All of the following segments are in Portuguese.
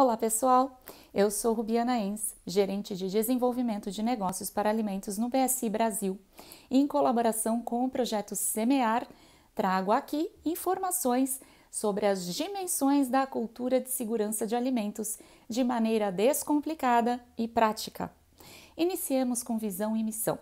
Olá, pessoal! Eu sou Rubiana Enz, gerente de desenvolvimento de negócios para alimentos no BSI Brasil. Em colaboração com o projeto Semear, trago aqui informações sobre as dimensões da cultura de segurança de alimentos de maneira descomplicada e prática. Iniciemos com visão e missão.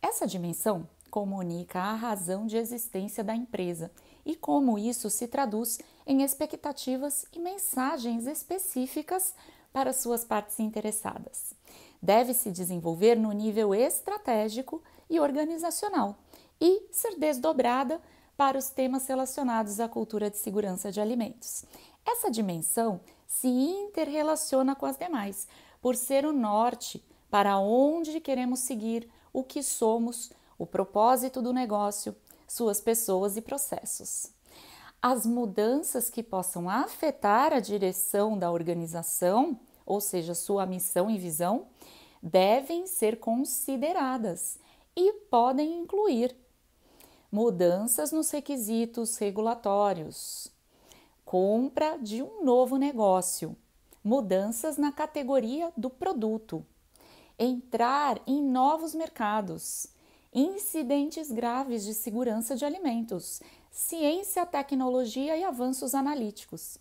Essa dimensão comunica a razão de existência da empresa e como isso se traduz em expectativas e mensagens específicas para suas partes interessadas. Deve se desenvolver no nível estratégico e organizacional e ser desdobrada para os temas relacionados à cultura de segurança de alimentos. Essa dimensão se interrelaciona com as demais, por ser o norte para onde queremos seguir, o que somos, o propósito do negócio, suas pessoas e processos as mudanças que possam afetar a direção da organização, ou seja, sua missão e visão, devem ser consideradas e podem incluir mudanças nos requisitos regulatórios, compra de um novo negócio, mudanças na categoria do produto, entrar em novos mercados incidentes graves de segurança de alimentos, ciência, tecnologia e avanços analíticos.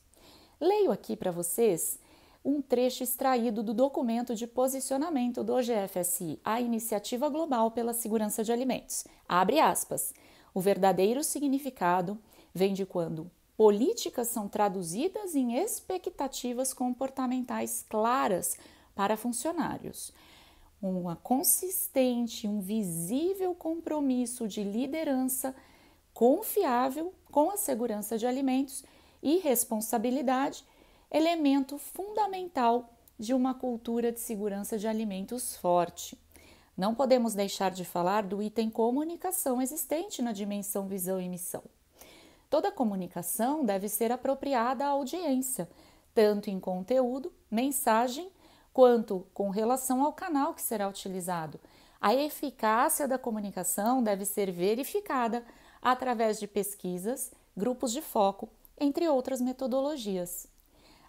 Leio aqui para vocês um trecho extraído do documento de posicionamento do GFSI, a Iniciativa Global pela Segurança de Alimentos. Abre aspas. O verdadeiro significado vem de quando políticas são traduzidas em expectativas comportamentais claras para funcionários uma consistente, um visível compromisso de liderança confiável com a segurança de alimentos e responsabilidade, elemento fundamental de uma cultura de segurança de alimentos forte. Não podemos deixar de falar do item comunicação existente na dimensão visão e missão. Toda comunicação deve ser apropriada à audiência, tanto em conteúdo, mensagem quanto com relação ao canal que será utilizado. A eficácia da comunicação deve ser verificada através de pesquisas, grupos de foco, entre outras metodologias.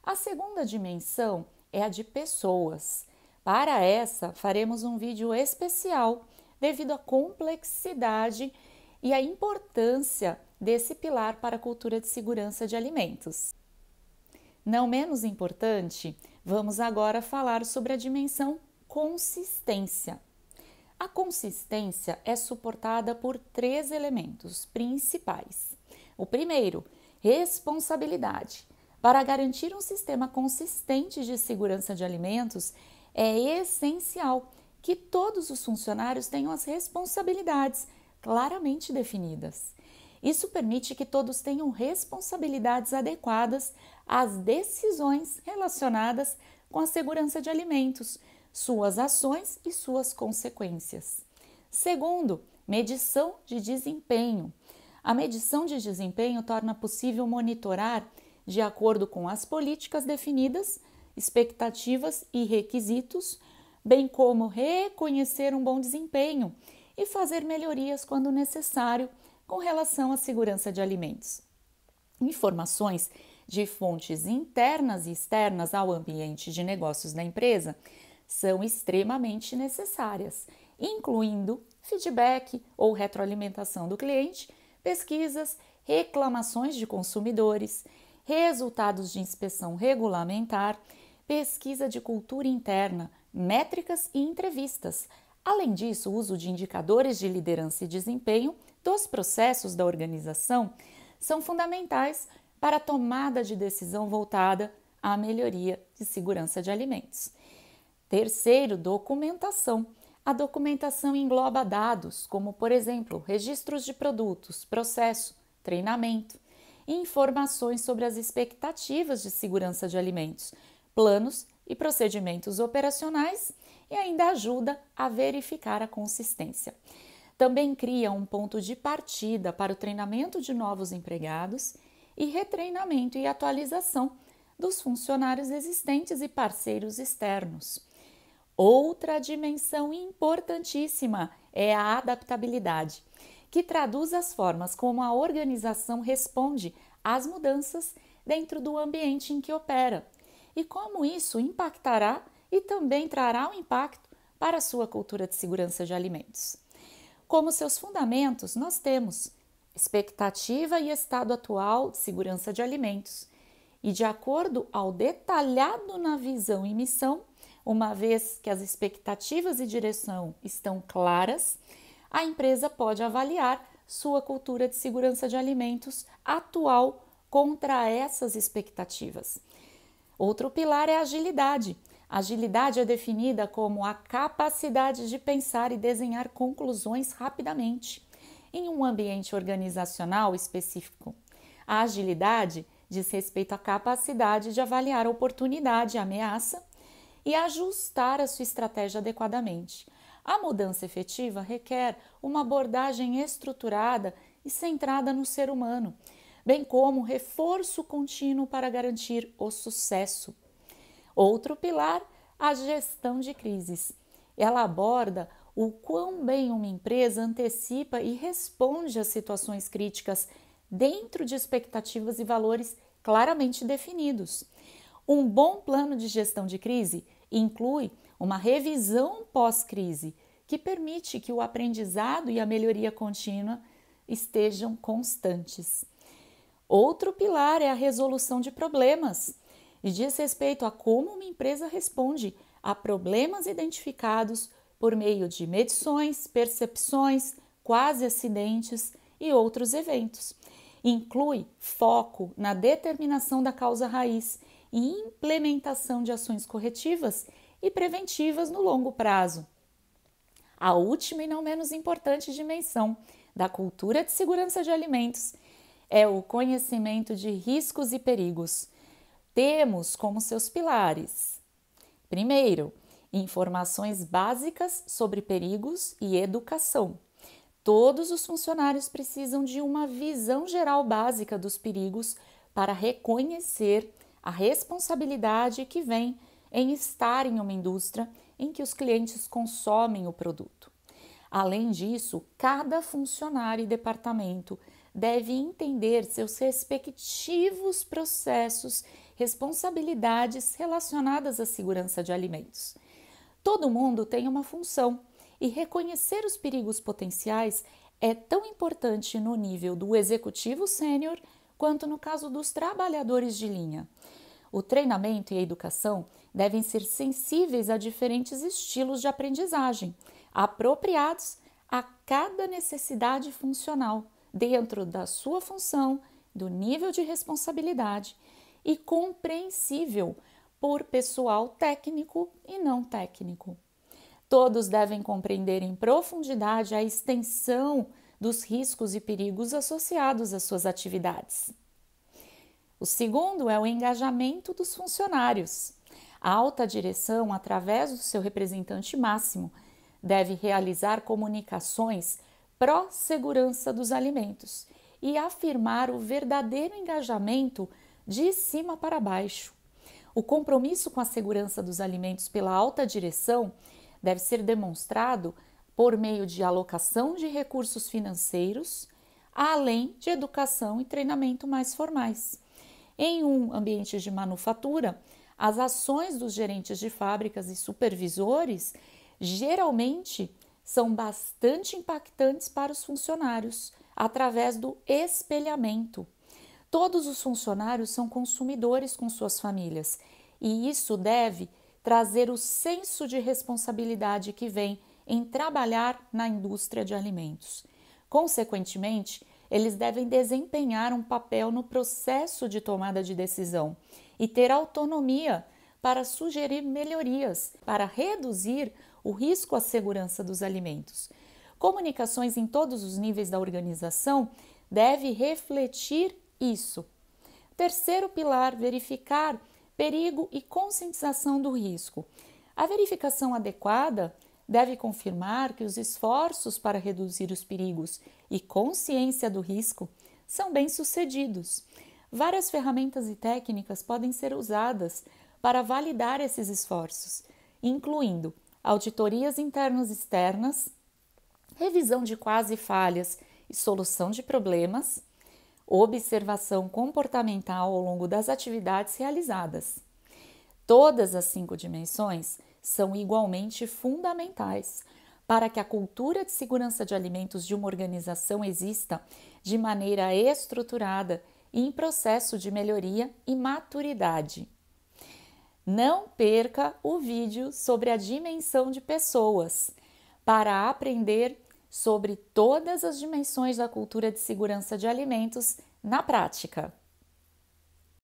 A segunda dimensão é a de pessoas. Para essa, faremos um vídeo especial devido à complexidade e à importância desse pilar para a cultura de segurança de alimentos. Não menos importante Vamos agora falar sobre a dimensão consistência. A consistência é suportada por três elementos principais. O primeiro, responsabilidade. Para garantir um sistema consistente de segurança de alimentos, é essencial que todos os funcionários tenham as responsabilidades claramente definidas. Isso permite que todos tenham responsabilidades adequadas as decisões relacionadas com a segurança de alimentos, suas ações e suas consequências. Segundo, medição de desempenho. A medição de desempenho torna possível monitorar, de acordo com as políticas definidas, expectativas e requisitos, bem como reconhecer um bom desempenho e fazer melhorias quando necessário com relação à segurança de alimentos. Informações de fontes internas e externas ao ambiente de negócios da empresa são extremamente necessárias, incluindo feedback ou retroalimentação do cliente, pesquisas, reclamações de consumidores, resultados de inspeção regulamentar, pesquisa de cultura interna, métricas e entrevistas. Além disso, o uso de indicadores de liderança e desempenho dos processos da organização são fundamentais para a tomada de decisão voltada à melhoria de segurança de alimentos. Terceiro, documentação. A documentação engloba dados, como por exemplo, registros de produtos, processo, treinamento, informações sobre as expectativas de segurança de alimentos, planos e procedimentos operacionais e ainda ajuda a verificar a consistência. Também cria um ponto de partida para o treinamento de novos empregados e retreinamento e atualização dos funcionários existentes e parceiros externos. Outra dimensão importantíssima é a adaptabilidade, que traduz as formas como a organização responde às mudanças dentro do ambiente em que opera e como isso impactará e também trará um impacto para a sua cultura de segurança de alimentos. Como seus fundamentos, nós temos expectativa e estado atual de segurança de alimentos, e de acordo ao detalhado na visão e missão, uma vez que as expectativas e direção estão claras, a empresa pode avaliar sua cultura de segurança de alimentos atual contra essas expectativas. Outro pilar é a agilidade. agilidade é definida como a capacidade de pensar e desenhar conclusões rapidamente em um ambiente organizacional específico. A agilidade diz respeito à capacidade de avaliar a oportunidade e ameaça e ajustar a sua estratégia adequadamente. A mudança efetiva requer uma abordagem estruturada e centrada no ser humano, bem como reforço contínuo para garantir o sucesso. Outro pilar, a gestão de crises. Ela aborda o quão bem uma empresa antecipa e responde às situações críticas dentro de expectativas e valores claramente definidos. Um bom plano de gestão de crise inclui uma revisão pós-crise que permite que o aprendizado e a melhoria contínua estejam constantes. Outro pilar é a resolução de problemas e diz respeito a como uma empresa responde a problemas identificados por meio de medições, percepções, quase acidentes e outros eventos. Inclui foco na determinação da causa raiz e implementação de ações corretivas e preventivas no longo prazo. A última e não menos importante dimensão da cultura de segurança de alimentos é o conhecimento de riscos e perigos. Temos como seus pilares: primeiro, informações básicas sobre perigos e educação. Todos os funcionários precisam de uma visão geral básica dos perigos para reconhecer a responsabilidade que vem em estar em uma indústria em que os clientes consomem o produto. Além disso, cada funcionário e departamento deve entender seus respectivos processos, responsabilidades relacionadas à segurança de alimentos. Todo mundo tem uma função e reconhecer os perigos potenciais é tão importante no nível do executivo sênior quanto no caso dos trabalhadores de linha. O treinamento e a educação devem ser sensíveis a diferentes estilos de aprendizagem, apropriados a cada necessidade funcional, dentro da sua função, do nível de responsabilidade e compreensível por pessoal técnico e não técnico. Todos devem compreender em profundidade a extensão dos riscos e perigos associados às suas atividades. O segundo é o engajamento dos funcionários. A alta direção, através do seu representante máximo, deve realizar comunicações pró-segurança dos alimentos e afirmar o verdadeiro engajamento de cima para baixo o compromisso com a segurança dos alimentos pela alta direção deve ser demonstrado por meio de alocação de recursos financeiros, além de educação e treinamento mais formais. Em um ambiente de manufatura, as ações dos gerentes de fábricas e supervisores geralmente são bastante impactantes para os funcionários através do espelhamento. Todos os funcionários são consumidores com suas famílias e isso deve trazer o senso de responsabilidade que vem em trabalhar na indústria de alimentos. Consequentemente, eles devem desempenhar um papel no processo de tomada de decisão e ter autonomia para sugerir melhorias para reduzir o risco à segurança dos alimentos. Comunicações em todos os níveis da organização deve refletir isso. Terceiro pilar, verificar perigo e conscientização do risco. A verificação adequada deve confirmar que os esforços para reduzir os perigos e consciência do risco são bem-sucedidos. Várias ferramentas e técnicas podem ser usadas para validar esses esforços, incluindo auditorias internas e externas, revisão de quase falhas e solução de problemas, observação comportamental ao longo das atividades realizadas. Todas as cinco dimensões são igualmente fundamentais para que a cultura de segurança de alimentos de uma organização exista de maneira estruturada e em processo de melhoria e maturidade. Não perca o vídeo sobre a dimensão de pessoas para aprender sobre todas as dimensões da cultura de segurança de alimentos na prática.